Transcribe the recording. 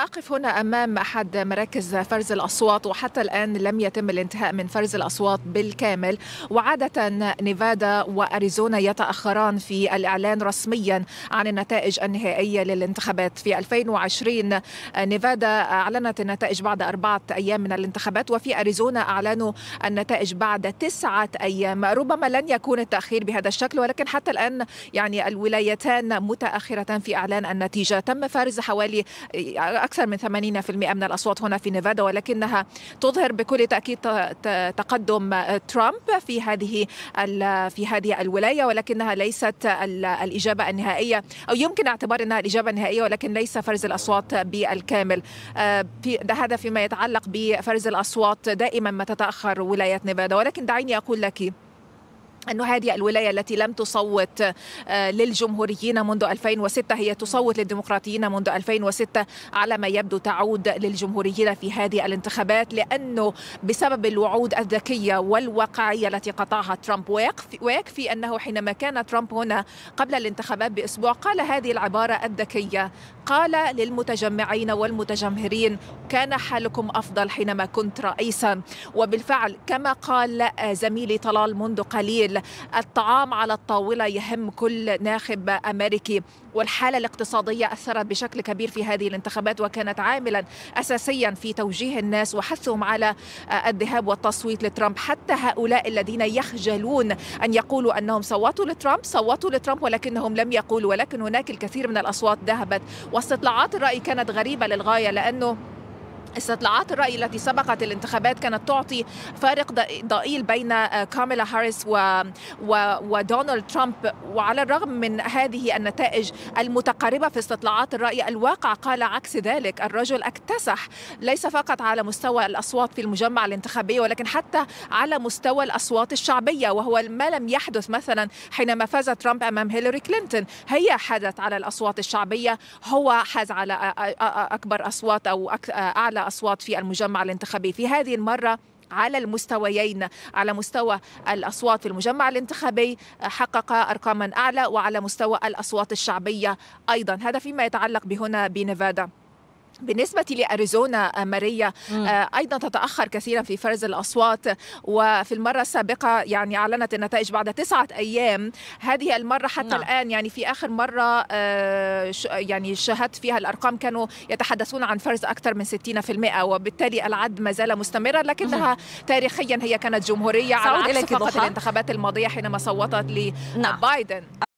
أقف هنا أمام أحد مراكز فرز الأصوات وحتى الآن لم يتم الانتهاء من فرز الأصوات بالكامل وعادة نيفادا وأريزونا يتأخران في الإعلان رسميا عن النتائج النهائية للانتخابات في 2020 نيفادا أعلنت النتائج بعد أربعة أيام من الانتخابات وفي أريزونا أعلنوا النتائج بعد تسعة أيام ربما لن يكون التأخير بهذا الشكل ولكن حتى الآن يعني الولايتان متأخرتان في إعلان النتيجة تم فرز حوالي أكثر من 80% من الأصوات هنا في نيفادا ولكنها تظهر بكل تأكيد تقدم ترامب في هذه في هذه الولاية ولكنها ليست الإجابة النهائية أو يمكن اعتبار أنها الإجابة النهائية ولكن ليس فرز الأصوات بالكامل آه، في هذا فيما يتعلق بفرز الأصوات دائما ما تتأخر ولاية نيفادا ولكن دعيني أقول لك أن هذه الولاية التي لم تصوت آه، للجمهوريين منذ 2006 هي تصوت للديمقراطيين منذ 2006 على ما يبدو تعود للجمهوريين في هذه الانتخابات لأنه بسبب الوعود الذكية والواقعية التي قطعها ترامب ويكفي أنه حينما كان ترامب هنا قبل الانتخابات بأسبوع قال هذه العبارة الذكية قال للمتجمعين والمتجمهرين كان حالكم أفضل حينما كنت رئيسا وبالفعل كما قال آه، زميلي طلال منذ قليل الطعام على الطاولة يهم كل ناخب أمريكي والحالة الاقتصادية أثرت بشكل كبير في هذه الانتخابات وكانت عاملا أساسيا في توجيه الناس وحثهم على الذهاب والتصويت لترامب حتى هؤلاء الذين يخجلون أن يقولوا أنهم صوتوا لترامب صوتوا لترامب ولكنهم لم يقولوا ولكن هناك الكثير من الأصوات ذهبت واستطلاعات الرأي كانت غريبة للغاية لأنه استطلاعات الرأي التي سبقت الانتخابات كانت تعطي فارق ضئيل بين آه، كاميلا هاريس و... و... ودونالد ترامب وعلى الرغم من هذه النتائج المتقاربة في استطلاعات الرأي الواقع قال عكس ذلك الرجل اكتسح ليس فقط على مستوى الأصوات في المجمع الانتخابي ولكن حتى على مستوى الأصوات الشعبية وهو ما لم يحدث مثلا حينما فاز ترامب أمام هيلاري كلينتون هي حدث على الأصوات الشعبية هو حاز على أكبر أصوات أو أعلى أعلى أصوات في المجمع الانتخابي في هذه المرة على المستويين على مستوى الأصوات في المجمع الانتخابي حقق أرقاما أعلى وعلى مستوى الأصوات الشعبية أيضا هذا فيما يتعلق بهنا بنيفادا بالنسبة لأريزونا آه، ماريا آه، أيضا تتأخر كثيرا في فرز الأصوات وفي المرة السابقة يعني أعلنت النتائج بعد تسعة أيام هذه المرة حتى نعم. الآن يعني في آخر مرة آه، يعني شاهدت فيها الأرقام كانوا يتحدثون عن فرز أكثر من 60% وبالتالي العد ما زال مستمرا لكنها تاريخيا هي كانت جمهورية على عكس فقط الانتخابات الماضية حينما صوتت لبايدن نعم.